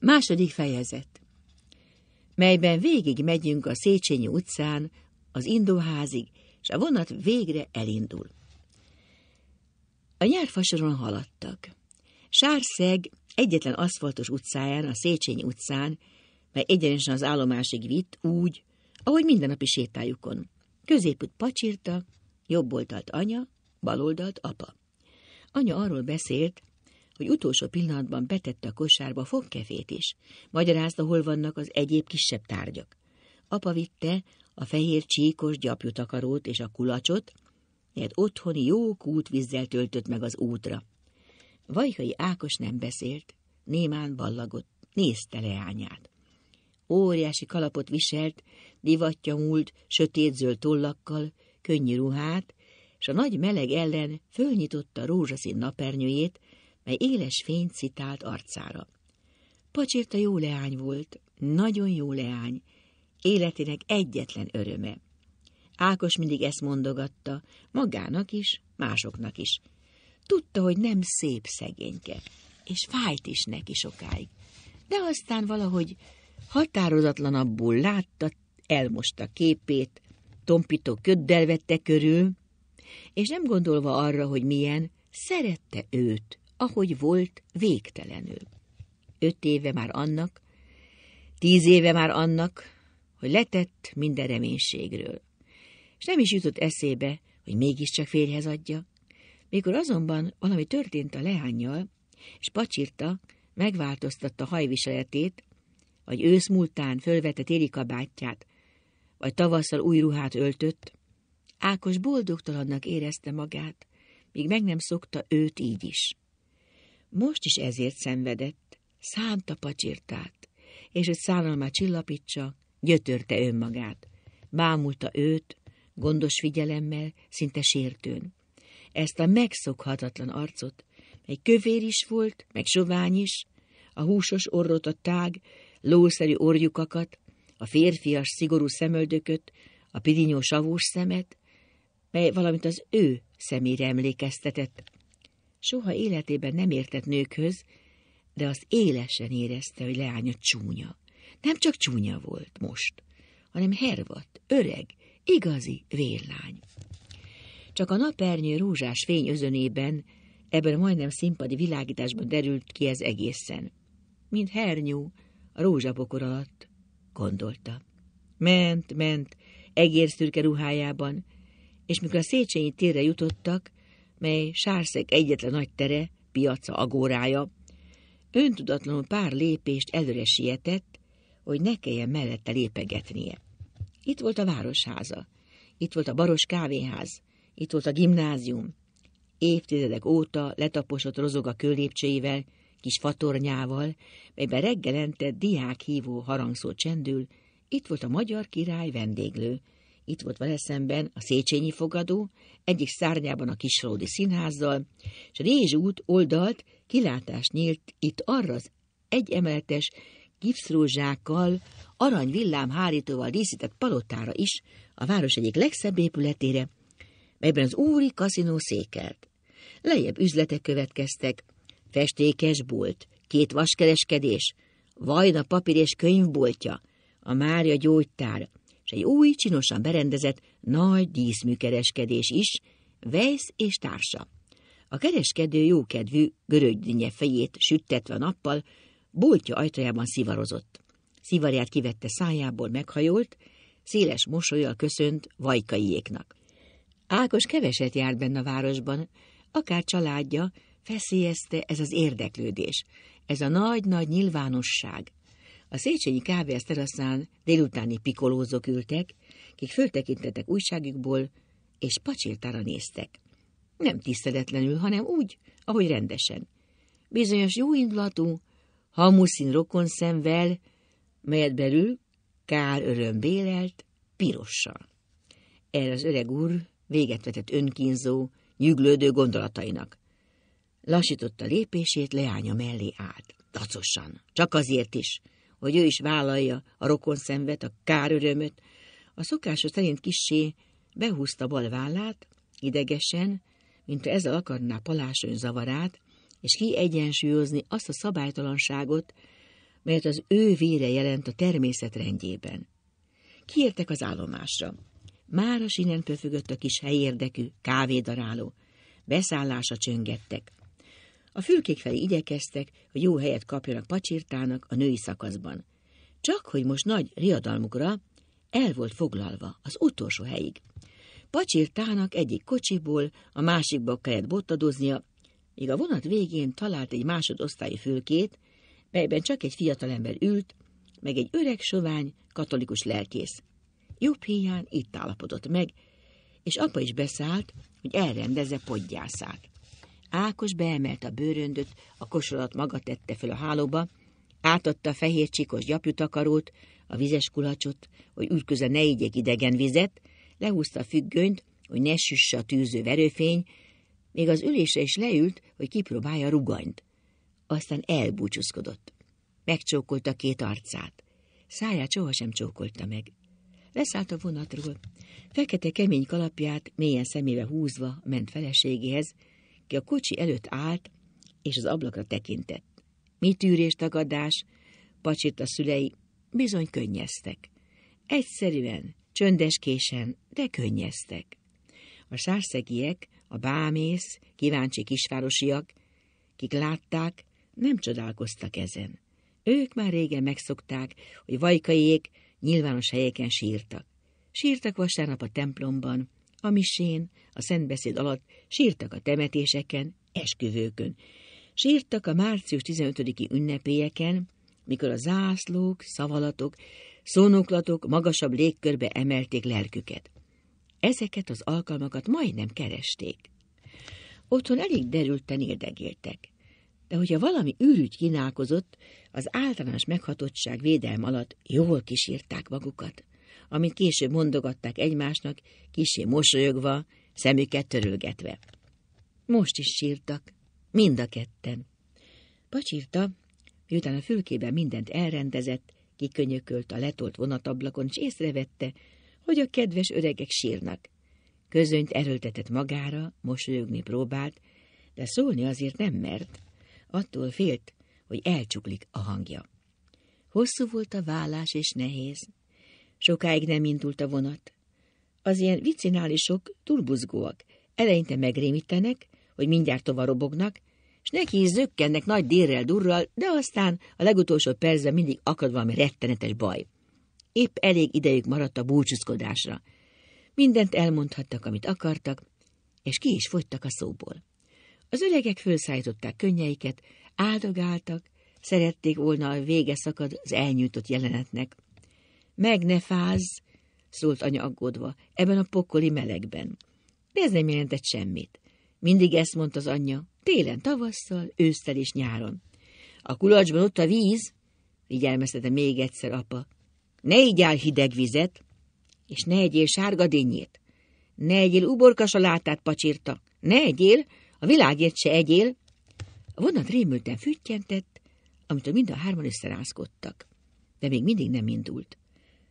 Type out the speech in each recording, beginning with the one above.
Második fejezet, melyben végig megyünk a Széchenyi utcán, az indóházig, és a vonat végre elindul. A nyárfasoron haladtak. Sárszeg egyetlen aszfaltos utcáján, a Széchenyi utcán, mely egyenesen az állomásig vitt, úgy, ahogy mindennapi sétájukon. Középütt pacsírta, jobb oldalt anya, bal oldalt apa. Anya arról beszélt, hogy utolsó pillanatban betette a kosárba fogkefét is. Magyarázta, hol vannak az egyéb kisebb tárgyak. Apa vitte a fehér csíkos gyapjutakarót és a kulacsot, mert otthoni jó vízzel töltött meg az útra. Vajkai Ákos nem beszélt, némán ballagott, nézte leányát. Óriási kalapot viselt, divatja múlt, sötétzöld tollakkal, könnyű ruhát, és a nagy meleg ellen fölnyitotta rózsaszín napernyőjét, mely éles fényt citált arcára. Pacsirta jó leány volt, nagyon jó leány, életének egyetlen öröme. Ákos mindig ezt mondogatta, magának is, másoknak is. Tudta, hogy nem szép szegényke, és fájt is neki sokáig. De aztán valahogy határozatlanabbul látta, elmosta képét, tompító köddel vette körül, és nem gondolva arra, hogy milyen, szerette őt, ahogy volt, végtelenül. Öt éve már annak, tíz éve már annak, hogy letett minden reménységről. És nem is jutott eszébe, hogy mégiscsak férjhez adja. Mikor azonban valami történt a leányjal, és pacsirta, megváltoztatta hajviseletét, vagy ősz múltán fölvette téli kabátját, vagy tavasszal új ruhát öltött, Ákos boldogtalannak érezte magát, míg meg nem szokta őt így is. Most is ezért szenvedett, szánta pacsirtát, és hogy szánalmát csillapítsa, gyötörte önmagát. Bámulta őt, gondos figyelemmel, szinte sértőn. Ezt a megszokhatatlan arcot, mely kövér is volt, meg sovány is, a húsos orrot a tág, lószerű orjukakat, a férfias, szigorú szemöldököt, a pidinyó savós szemet, mely valamint az ő szemére emlékeztetett. Soha életében nem értett nőkhöz, de az élesen érezte, hogy leánya csúnya. Nem csak csúnya volt most, hanem hervat, öreg, igazi vérlány. Csak a napernyő rózsás fény özönében, ebben a majdnem színpadi világításban derült ki ez egészen. Mint hernyú, a rózsabokor alatt, gondolta. Ment, ment, egérszürke ruhájában, és mikor a Széchenyi térre jutottak, mely sárszeg egyetlen nagy tere, piaca, agórája, öntudatlanul pár lépést előre sietett, hogy ne kelljen mellette lépegetnie. Itt volt a városháza, itt volt a baros kávéház, itt volt a gimnázium. Évtizedek óta letaposott rozog a kőlépcsőivel, kis fatornyával, melyben reggelente diák hívó harangszó csendül, itt volt a magyar király vendéglő, itt volt vele szemben a Széchenyi fogadó, egyik szárnyában a Kisródi színházzal, és út oldalt kilátás nyílt itt arra az egyemeletes gipszrózsákkal, arany villám hárítóval díszített palotára is, a város egyik legszebb épületére, melyben az úri kaszinó székelt. Lejjebb üzletek következtek, festékes bolt, két vaskereskedés, vajna papír és könyvboltja, a Mária gyógytár, és egy új, csinosan berendezett, nagy díszműkereskedés is, Weiss és társa. A kereskedő jókedvű, görögdünye fejét süttetve a nappal, boltja ajtajában szivarozott. Szivarját kivette szájából, meghajolt, széles mosolyjal köszönt vajkaiéknak. Ákos keveset járt benne a városban, akár családja, feszélyezte ez az érdeklődés, ez a nagy-nagy nyilvánosság, a Széchenyi kávéhez teraszán délutáni pikolózók ültek, kik föltekintettek újságukból, és pacsiltára néztek. Nem tiszteletlenül, hanem úgy, ahogy rendesen. Bizonyos jóindulatú, hamuszín rokon szemvel, melyet belül Kár öröm bélelt, pirossal. Erre az öreg úr véget vetett önkínzó, nyüglődő gondolatainak. Lassította lépését, leánya mellé állt, dacosan, csak azért is, hogy ő is vállalja a rokon szenvet, a kár örömöt, a szokása szerint kissé behúzta bal vállát, idegesen, mint ezzel akarná Palás zavarát, és kiegyensúlyozni azt a szabálytalanságot, melyet az ő vére jelent a természet rendjében. Kiértek az állomásra. Már a sinen pöfögött a kis helyérdekű kávédaráló. Beszállása csöngettek. A fülkék felé igyekeztek, hogy jó helyet kapjanak pacsirtának a női szakaszban. Csak hogy most nagy riadalmukra el volt foglalva az utolsó helyig. Pacsirtának egyik kocsiból a másikba kellett bottadoznia, míg a vonat végén talált egy másodosztályi fülkét, melyben csak egy fiatalember ült, meg egy öreg sovány katolikus lelkész. Jobb hiány itt állapodott meg, és apa is beszállt, hogy elrendezze podgyászát. Ákos beemelt a bőröndöt, a kosarat maga tette fel a hálóba, átadta a fehér csíkos gyapjutakarót, a vizes kulacsot, hogy úgy köze ne igyek idegen vizet, lehúzta a függönyt, hogy ne süsse a tűző verőfény, még az ülésre is leült, hogy kipróbálja rugant. Aztán elbúcsúzkodott. Megcsókolta két arcát. Száját sohasem csókolta meg. Leszállt a vonatról. Fekete kemény kalapját mélyen szemébe húzva ment feleségéhez, ki a kocsi előtt állt, és az ablakra tekintett. Mi tűrés tagadás, Pacsit a szülei bizony könnyeztek. Egyszerűen, csöndeskésen, de könnyeztek. A sárszegiek, a bámész, kíváncsi kisvárosiak, kik látták, nem csodálkoztak ezen. Ők már régen megszokták, hogy vajkaiék nyilvános helyeken sírtak. Sírtak vasárnap a templomban, a misén, a szentbeszéd alatt sírtak a temetéseken, esküvőkön. Sírtak a március 15-i ünnepélyeken, mikor a zászlók, szavalatok, szónoklatok magasabb légkörbe emelték lelküket. Ezeket az alkalmakat majdnem keresték. Otthon elég derülten érdegéltek, de hogyha valami űrügy kínálkozott, az általános meghatottság védelm alatt jól kísírták magukat amit később mondogatták egymásnak, kisé mosolyogva, szemüket törülgetve. Most is sírtak, mind a ketten. Pacsírta, miután a fülkében mindent elrendezett, kikönyökölt a letolt vonatablakon, és észrevette, hogy a kedves öregek sírnak. Közönyt erőltetett magára, mosolyogni próbált, de szólni azért nem mert. Attól félt, hogy elcsuklik a hangja. Hosszú volt a vállás és nehéz, Sokáig nem indult a vonat. Az ilyen vicinálisok turbuzgóak, eleinte megrémítenek, hogy mindjárt tovarobognak, és neki is zökkennek nagy dérrel, durral, de aztán a legutolsó perze mindig akad valami rettenetes baj. Épp elég idejük maradt a búcsúzkodásra. Mindent elmondhattak, amit akartak, és ki is fogytak a szóból. Az öregek fölszállították könnyeiket, áldogáltak, szerették volna a vége szakad az elnyújtott jelenetnek, meg ne fázz, szólt anya aggódva, ebben a pokoli melegben. De ez nem jelentett semmit. Mindig ezt mondta az anyja, télen, tavasszal, ősszel és nyáron. A kulacsban ott a víz, figyelmeztette még egyszer apa. Ne igyál hideg vizet, és ne egyél sárga dinnyét. Ne egyél uborkasalátát pacsírta, ne egyél, a világért se egyél. A vonat rémülten füttyentett, amitől mind a hárman összerázkodtak, de még mindig nem indult.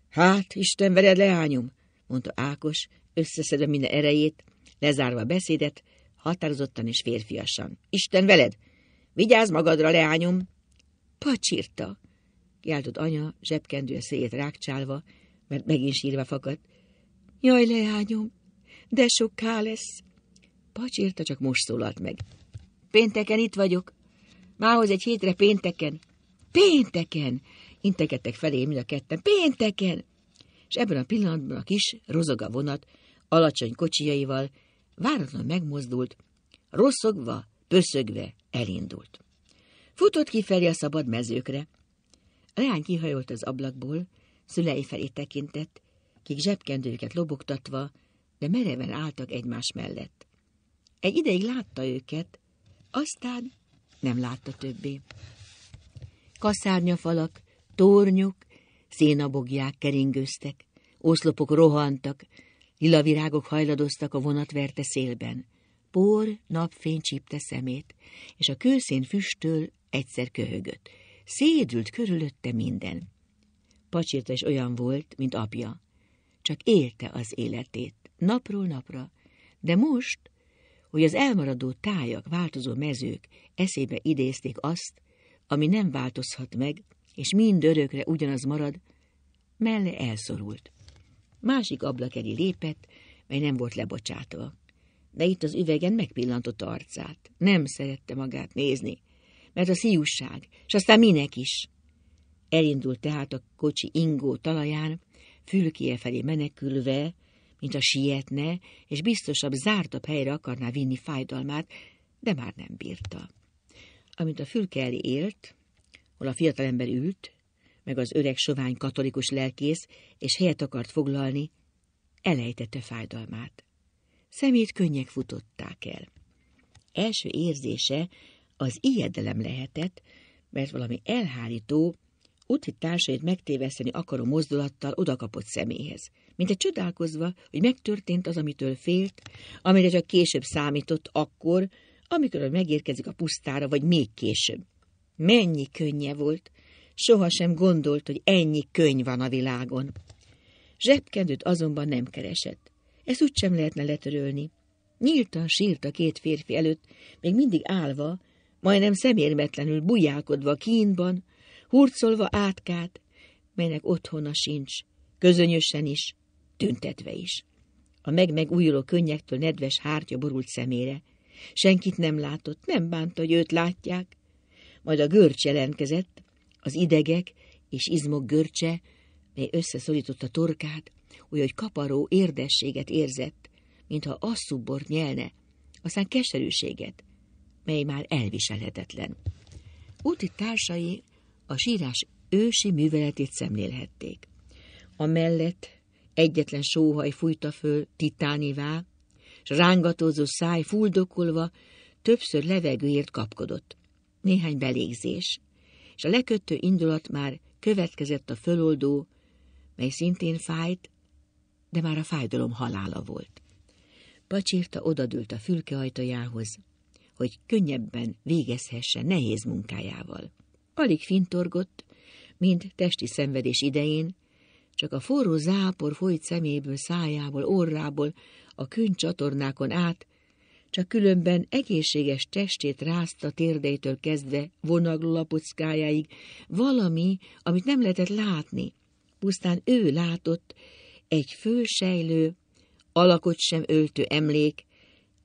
Hát, Isten veled, leányom, mondta Ákos, összeszedve minden erejét, lezárva a beszédet, határozottan és férfiasan. Isten veled! Vigyázz magadra, leányom! Pacsírta! kiáltott anya, zsebkendő széjét rákcsálva, mert megint sírva fakadt. Jaj, leányom, de sokká lesz! Pacsírta csak most szólalt meg. Pénteken itt vagyok. Mához egy hétre pénteken. Pénteken! integettek felé mind a ketten, pénteken! És ebben a pillanatban a kis, rozoga vonat alacsony kocsijaival váratlanul megmozdult, rosszogva, pöszögve elindult. Futott kifelé a szabad mezőkre. A leány kihajolt az ablakból, szülei felé tekintett, kik zsebkendőket lobogtatva, de mereven álltak egymás mellett. Egy ideig látta őket, aztán nem látta többé. Kaszárnyafalak, Tornyok, szénabogják keringőztek, oszlopok rohantak, lilavirágok hajladoztak a vonatverte szélben. Por, napfény csípte szemét, és a kőszén füstől egyszer köhögött. Szédült körülötte minden. Pacsirta is olyan volt, mint apja. Csak élte az életét, napról napra, de most, hogy az elmaradó tájak, változó mezők eszébe idézték azt, ami nem változhat meg, és mind örökre ugyanaz marad, melle elszorult. Másik ablak elé lépett, mely nem volt lebocsátva. De itt az üvegen megpillantott arcát. Nem szerette magát nézni, mert a szíjusság, és aztán minek is. Elindult tehát a kocsi ingó talaján, fülkéje felé menekülve, mint a sietne, és biztosabb, zártabb helyre akarná vinni fájdalmát, de már nem bírta. Amint a fülke elé élt, hol a fiatalember ült, meg az öreg sovány katolikus lelkész, és helyet akart foglalni, elejtette fájdalmát. Szemét könnyek futották el. Első érzése az ijedelem lehetett, mert valami elhárító, úti társait megtéveszteni akaró mozdulattal odakapott személyhez, mint egy csodálkozva, hogy megtörtént az, amitől félt, amire csak később számított, akkor, amikor megérkezik a pusztára, vagy még később. Mennyi könnye volt! Sohasem gondolt, hogy ennyi könyv van a világon. Zsebkendőt azonban nem keresett. Ezt úgysem lehetne letörölni. Nyíltan sírt a két férfi előtt, még mindig állva, majdnem szemérmetlenül bujálkodva kínban, hurcolva átkát, melynek otthona sincs, közönösen is, tüntetve is. A meg-megújuló könnyektől nedves hártya borult szemére. Senkit nem látott, nem bánta, hogy őt látják, majd a görcs jelentkezett, az idegek és izmok görcse, mely összeszorította torkát, úgy, hogy kaparó érdességet érzett, mintha asszubbort nyelne, aztán keserűséget, mely már elviselhetetlen. Úti társai a sírás ősi műveletét szemlélhették. A mellett egyetlen sóhaj fújta föl titánivá, s rángatózó száj fuldokolva többször levegőért kapkodott néhány belégzés, és a lekötő indulat már következett a föloldó, mely szintén fájt, de már a fájdalom halála volt. Pacsírta odadült a fülke ajtajához, hogy könnyebben végezhesse nehéz munkájával. Alig fintorgott, mint testi szenvedés idején, csak a forró zápor folyt szeméből, szájából, orrából, a könycsatornákon át, csak különben egészséges testét rázta térdeitől kezdve vonagló lapockájáig valami, amit nem lehetett látni. Pusztán ő látott egy fősejlő, alakot sem öltő emlék,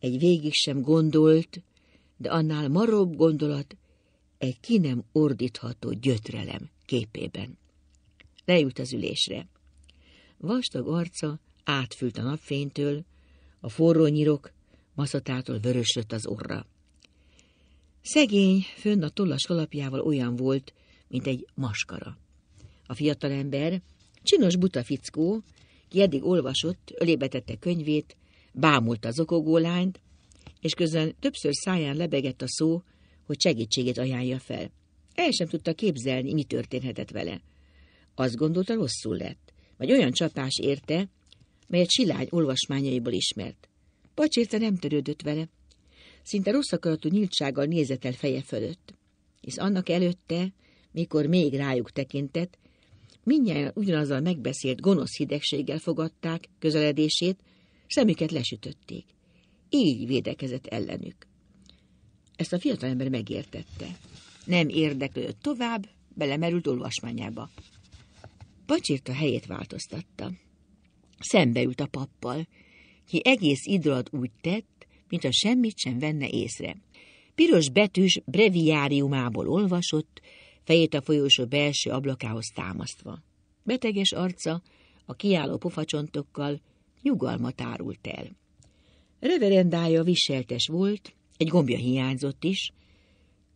egy végig sem gondolt, de annál marobb gondolat egy ki nem ordítható gyötrelem képében. Leült az ülésre. Vastag arca átfült a napfénytől, a forró nyirok maszatától vörösödött az orra. Szegény, fönn a tollas kalapjával olyan volt, mint egy maskara. A fiatalember, csinos buta fickó, ki eddig olvasott, ölébetette könyvét, bámult az okogó lányt, és közben többször száján lebegett a szó, hogy segítségét ajánlja fel. El sem tudta képzelni, mi történhetett vele. Azt gondolta, rosszul lett, vagy olyan csapás érte, melyet Silány olvasmányaiból ismert. Pacsirte nem törődött vele. Szinte rossz akaratú nyíltsággal nézett el feje fölött. És annak előtte, mikor még rájuk tekintett, mindjárt ugyanazzal megbeszélt gonosz hidegséggel fogadták közeledését, szemüket lesütötték. Így védekezett ellenük. Ezt a fiatalember megértette. Nem érdeklődött tovább, belemerült olvasmányába. Pacsirta helyét változtatta. Szembeült a pappal, ki egész idő alatt úgy tett, mintha semmit sem venne észre. Piros betűs breviáriumából olvasott, fejét a folyósó belső ablakához támasztva. Beteges arca a kiálló pofacsontokkal nyugalmat árult el. Reverendája viseltes volt, egy gombja hiányzott is,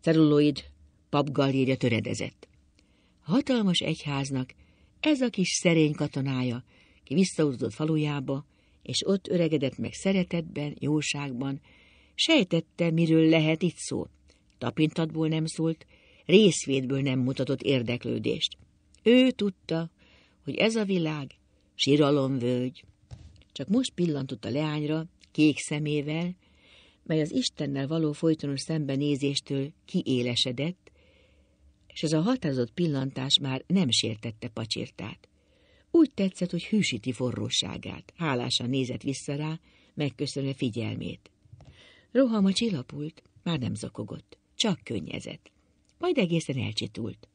celluloid papgallérja töredezett. Hatalmas egyháznak ez a kis szerény katonája, ki visszahúzott falujába, és ott öregedett meg szeretetben, jóságban, sejtette, miről lehet itt szó. Tapintatból nem szólt, részvédből nem mutatott érdeklődést. Ő tudta, hogy ez a világ siralomvölgy. Csak most pillantott a leányra, kék szemével, mely az Istennel való folytonos szembenézéstől kiélesedett, és ez a határozott pillantás már nem sértette pacsirtát. Úgy tetszett, hogy hűsíti forróságát, hálásan nézett vissza rá, megköszönve figyelmét. Rohama csillapult, már nem zokogott, csak könnyezett. Majd egészen elcsitult.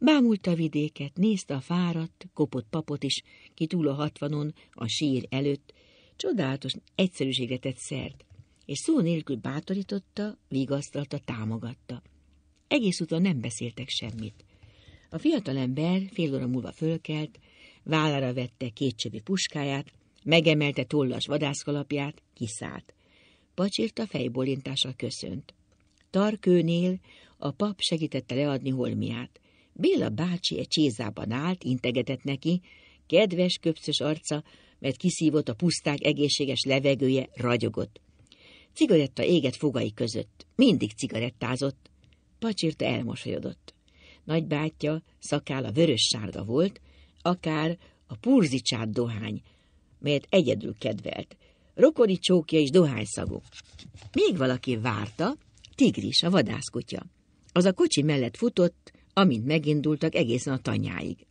Bámulta a vidéket, nézte a fáradt, kopott papot is, ki túl a hatvanon, a sír előtt, csodálatos egyszerűségre tett szert, és szó nélkül bátorította, vigasztalta, támogatta. Egész úton nem beszéltek semmit. A fiatalember fél óra múlva fölkelt, vállára vette kétsebi puskáját, megemelte tollas vadászkalapját, kiszállt. Pacsirta a fejbólintásra köszönt. Tarkőnél a pap segítette leadni holmiát. Béla bácsi egy csézában állt, integetett neki, kedves, köpszös arca, mert kiszívott a puszták egészséges levegője, ragyogott. Cigaretta éget fogai között, mindig cigarettázott. Pacsirta elmosolyodott. Nagybátyja szakála vörös-sárga volt, akár a purzicsát dohány, melyet egyedül kedvelt, rokoni csókja és dohányszagú. Még valaki várta, tigris, a vadászkutya. Az a kocsi mellett futott, amint megindultak egészen a tanyáig.